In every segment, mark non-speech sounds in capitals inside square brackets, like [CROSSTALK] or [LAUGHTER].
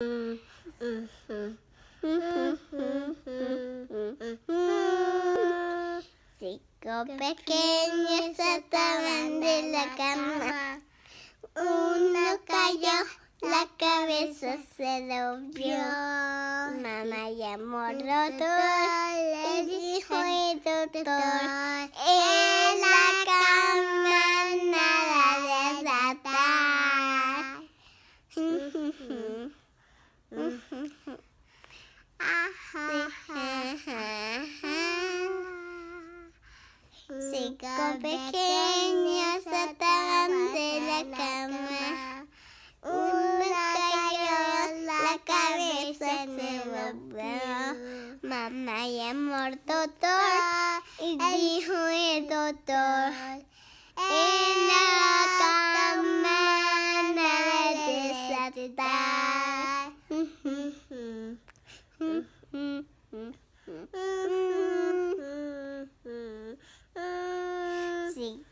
Cinco pequeños saltaban de la cama. Uno cayó, la cabeza se rompió. Mamá llamó todo, el dijo y doctor. Sí, mm, con pequeñas ataban de la cama. Uno cayó la cabeza en el Mamá y al doctor y dijo el doctor. En la cama nada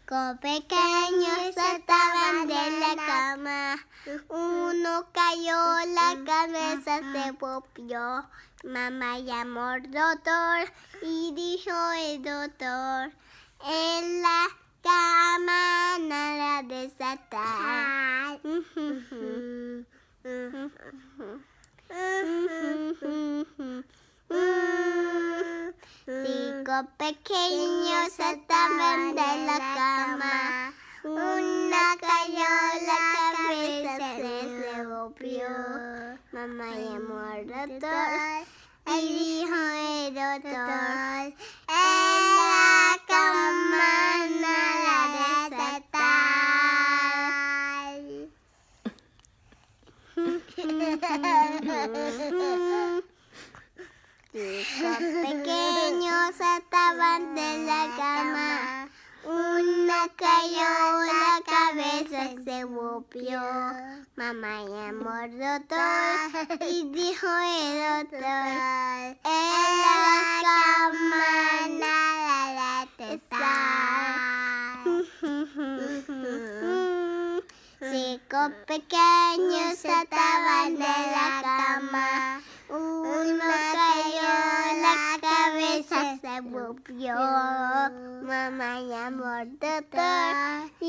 Cinco pequeños saltaban de la cama. Uno cayó, la cabeza se popió. Mamá llamó al doctor y dijo el doctor, en la cama nada de desatar. algo pequeño se también de la cama. Una cayó la cabeza se revolvió. Mamá llamó al doctor y hijo el doctor. Chicos pequeños [LAUGHS] estaban de la cama. Una cayó, la cabeza se golpeó. Mamá llamó al doctor y dijo el doctor. En la cama nada la [LAUGHS] teta. [LAUGHS] Chicos pequeños estaban một giờ mà mà nhà một tơ tơ